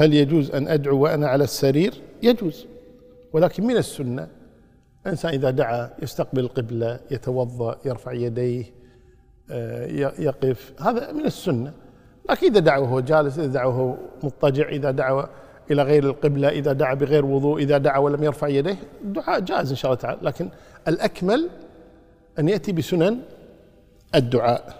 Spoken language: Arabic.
هل يجوز أن أدعو وأنا على السرير يجوز ولكن من السنة الإنسان إذا دعا يستقبل القبلة يتوضأ يرفع يديه آه، يقف هذا من السنة لكن إذا دعا وهو جالس إذا دعا وهو مضطجع إذا دعا إلى غير القبلة إذا دعا بغير وضوء إذا دعا ولم يرفع يديه الدعاء جائز إن شاء الله تعالى لكن الأكمل أن يأتي بسنن الدعاء